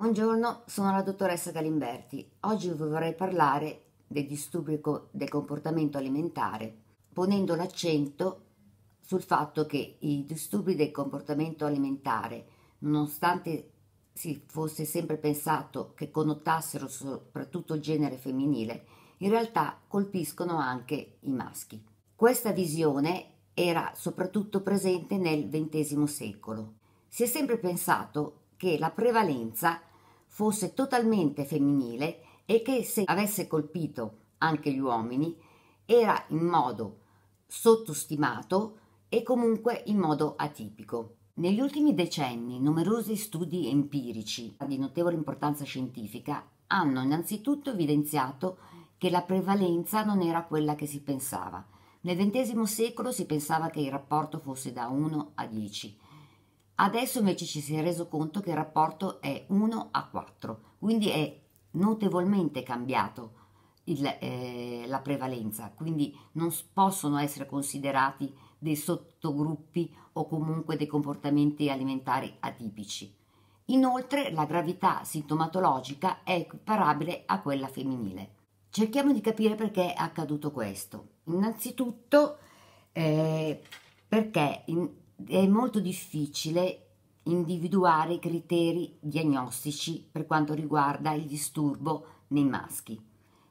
Buongiorno, sono la dottoressa Galimberti. Oggi vi vorrei parlare del disturbo del comportamento alimentare, ponendo l'accento sul fatto che i disturbi del comportamento alimentare, nonostante si fosse sempre pensato che connotassero soprattutto il genere femminile, in realtà colpiscono anche i maschi. Questa visione era soprattutto presente nel XX secolo. Si è sempre pensato che la prevalenza fosse totalmente femminile e che se avesse colpito anche gli uomini era in modo sottostimato e comunque in modo atipico. Negli ultimi decenni numerosi studi empirici di notevole importanza scientifica hanno innanzitutto evidenziato che la prevalenza non era quella che si pensava. Nel XX secolo si pensava che il rapporto fosse da 1 a 10, Adesso invece ci si è reso conto che il rapporto è 1 a 4, quindi è notevolmente cambiato il, eh, la prevalenza, quindi non possono essere considerati dei sottogruppi o comunque dei comportamenti alimentari atipici. Inoltre la gravità sintomatologica è equiparabile a quella femminile. Cerchiamo di capire perché è accaduto questo. Innanzitutto eh, perché in, è molto difficile individuare i criteri diagnostici per quanto riguarda il disturbo nei maschi.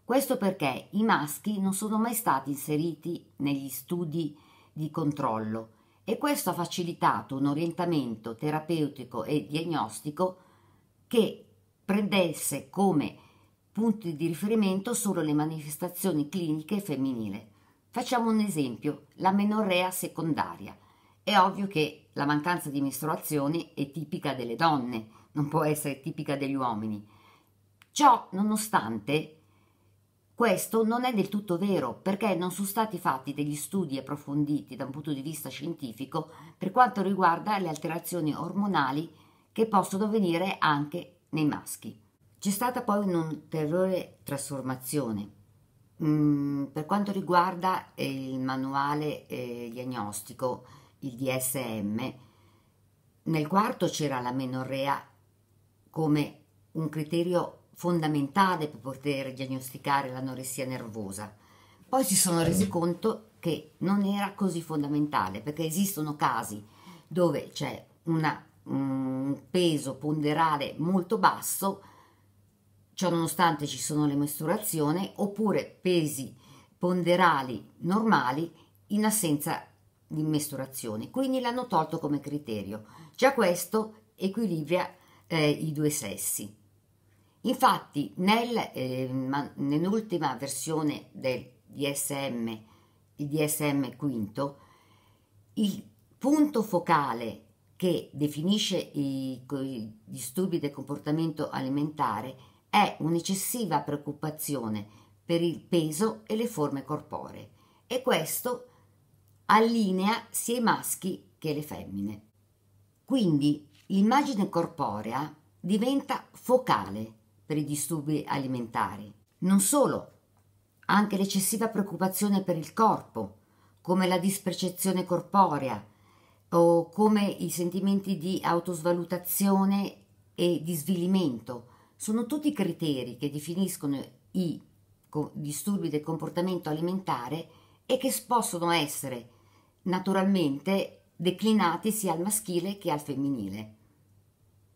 Questo perché i maschi non sono mai stati inseriti negli studi di controllo e questo ha facilitato un orientamento terapeutico e diagnostico che prendesse come punti di riferimento solo le manifestazioni cliniche femminili. Facciamo un esempio, la menorrea secondaria è ovvio che la mancanza di mestruazione è tipica delle donne, non può essere tipica degli uomini. Ciò nonostante, questo non è del tutto vero perché non sono stati fatti degli studi approfonditi da un punto di vista scientifico per quanto riguarda le alterazioni ormonali che possono avvenire anche nei maschi. C'è stata poi un'ulteriore trasformazione. Mm, per quanto riguarda il manuale eh, diagnostico, il DSM, nel quarto c'era la menorrea come un criterio fondamentale per poter diagnosticare l'anoressia nervosa. Poi si sono resi conto che non era così fondamentale perché esistono casi dove c'è una, un peso ponderale molto basso, ciò nonostante ci sono le mestruazioni, oppure pesi ponderali normali in assenza di mestruazione, quindi l'hanno tolto come criterio. Già questo equilibra eh, i due sessi. Infatti nel, eh, ma, nell'ultima versione del DSM, il DSM V, il punto focale che definisce i, i disturbi del comportamento alimentare è un'eccessiva preoccupazione per il peso e le forme corporee e questo allinea sia i maschi che le femmine. Quindi l'immagine corporea diventa focale per i disturbi alimentari. Non solo, anche l'eccessiva preoccupazione per il corpo, come la dispercezione corporea o come i sentimenti di autosvalutazione e di svilimento, sono tutti criteri che definiscono i disturbi del comportamento alimentare e che possono essere naturalmente declinati sia al maschile che al femminile.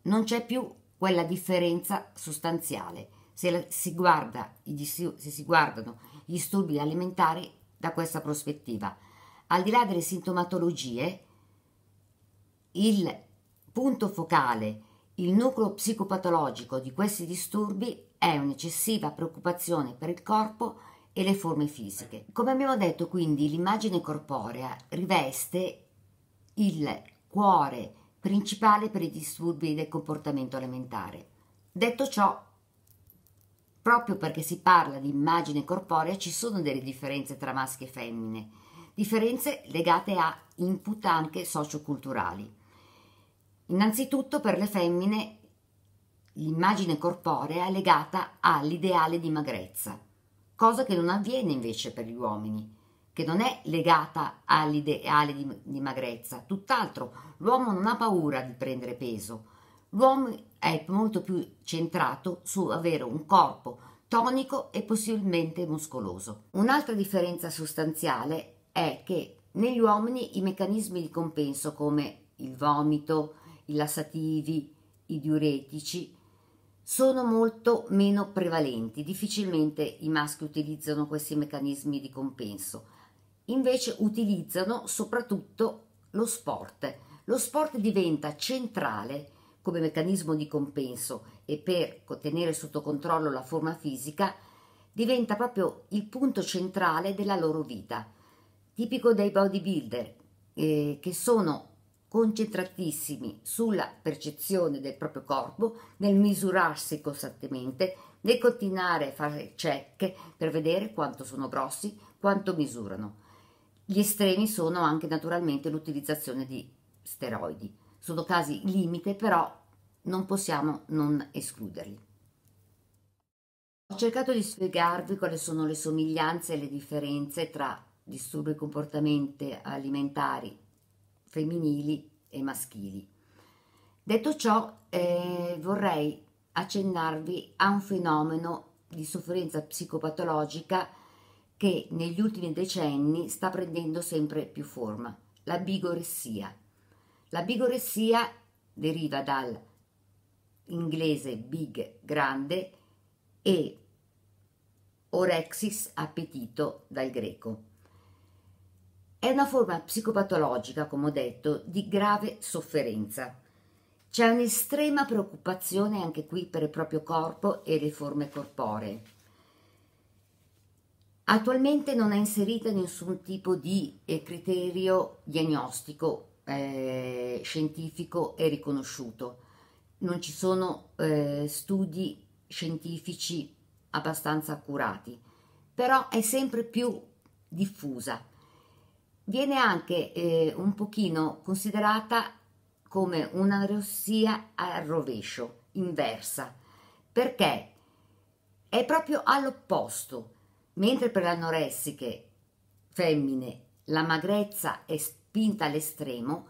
Non c'è più quella differenza sostanziale se, si guarda, se si guardano i disturbi alimentari da questa prospettiva. Al di là delle sintomatologie, il punto focale, il nucleo psicopatologico di questi disturbi è un'eccessiva preoccupazione per il corpo e le forme fisiche. Come abbiamo detto, quindi, l'immagine corporea riveste il cuore principale per i disturbi del comportamento alimentare. Detto ciò, proprio perché si parla di immagine corporea ci sono delle differenze tra maschi e femmine, differenze legate a input anche socioculturali. Innanzitutto per le femmine l'immagine corporea è legata all'ideale di magrezza cosa che non avviene invece per gli uomini, che non è legata all'ideale di, di magrezza, tutt'altro, l'uomo non ha paura di prendere peso, l'uomo è molto più centrato su avere un corpo tonico e possibilmente muscoloso. Un'altra differenza sostanziale è che negli uomini i meccanismi di compenso come il vomito, i lassativi, i diuretici sono molto meno prevalenti, difficilmente i maschi utilizzano questi meccanismi di compenso, invece utilizzano soprattutto lo sport. Lo sport diventa centrale come meccanismo di compenso e per tenere sotto controllo la forma fisica diventa proprio il punto centrale della loro vita, tipico dei bodybuilder eh, che sono concentratissimi sulla percezione del proprio corpo, nel misurarsi costantemente, nel continuare a fare check per vedere quanto sono grossi, quanto misurano. Gli estremi sono anche naturalmente l'utilizzazione di steroidi. Sono casi limite, però non possiamo non escluderli. Ho cercato di spiegarvi quali sono le somiglianze e le differenze tra disturbi comportamenti alimentari femminili e maschili. Detto ciò, eh, vorrei accennarvi a un fenomeno di sofferenza psicopatologica che negli ultimi decenni sta prendendo sempre più forma, la bigoressia. La bigoressia deriva dal inglese big, grande, e orexis, appetito, dal greco. È una forma psicopatologica, come ho detto, di grave sofferenza. C'è un'estrema preoccupazione anche qui per il proprio corpo e le forme corporee. Attualmente non è inserita nessun tipo di eh, criterio diagnostico eh, scientifico e riconosciuto. Non ci sono eh, studi scientifici abbastanza accurati, però è sempre più diffusa viene anche eh, un pochino considerata come una rossia al rovescio, inversa, perché è proprio all'opposto, mentre per le anoressiche femmine la magrezza è spinta all'estremo,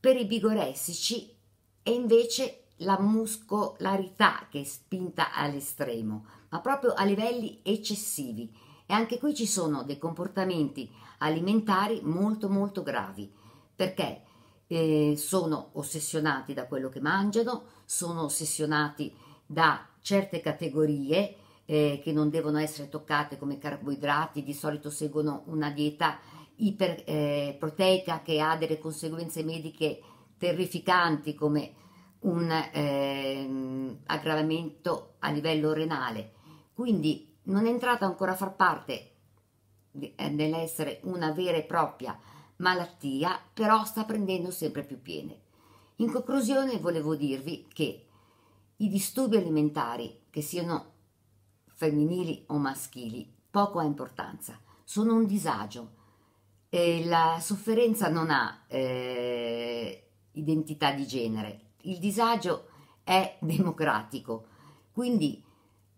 per i bigoressici è invece la muscolarità che è spinta all'estremo, ma proprio a livelli eccessivi e anche qui ci sono dei comportamenti alimentari molto molto gravi, perché eh, sono ossessionati da quello che mangiano, sono ossessionati da certe categorie eh, che non devono essere toccate come carboidrati, di solito seguono una dieta iperproteica eh, che ha delle conseguenze mediche terrificanti come un eh, aggravamento a livello renale. Quindi non è entrata ancora a far parte eh, dell'essere una vera e propria malattia, però sta prendendo sempre più piene. In conclusione volevo dirvi che i disturbi alimentari, che siano femminili o maschili, poco ha importanza, sono un disagio. E la sofferenza non ha eh, identità di genere, il disagio è democratico, quindi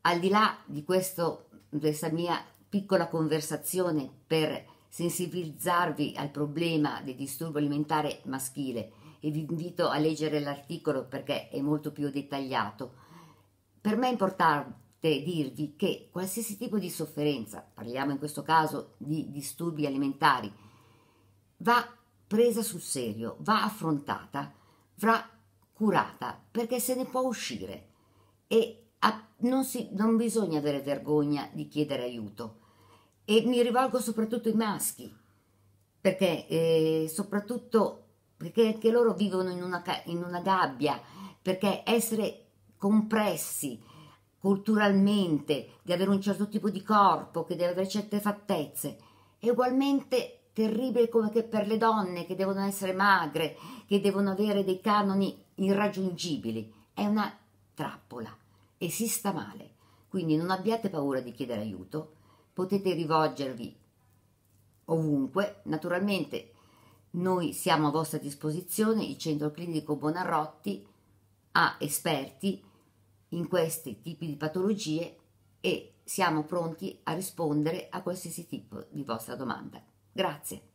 al di là di questo, questa mia piccola conversazione per sensibilizzarvi al problema del disturbo alimentare maschile e vi invito a leggere l'articolo perché è molto più dettagliato. Per me è importante dirvi che qualsiasi tipo di sofferenza, parliamo in questo caso di disturbi alimentari, va presa sul serio, va affrontata, va curata perché se ne può uscire e non, si, non bisogna avere vergogna di chiedere aiuto e mi rivolgo soprattutto ai maschi perché eh, soprattutto perché anche loro vivono in una, in una gabbia perché essere compressi culturalmente di avere un certo tipo di corpo che deve avere certe fattezze è ugualmente terribile come che per le donne che devono essere magre che devono avere dei canoni irraggiungibili è una trappola e si sta male. Quindi non abbiate paura di chiedere aiuto, potete rivolgervi ovunque. Naturalmente noi siamo a vostra disposizione, il centro clinico Bonarrotti ha esperti in questi tipi di patologie e siamo pronti a rispondere a qualsiasi tipo di vostra domanda. Grazie.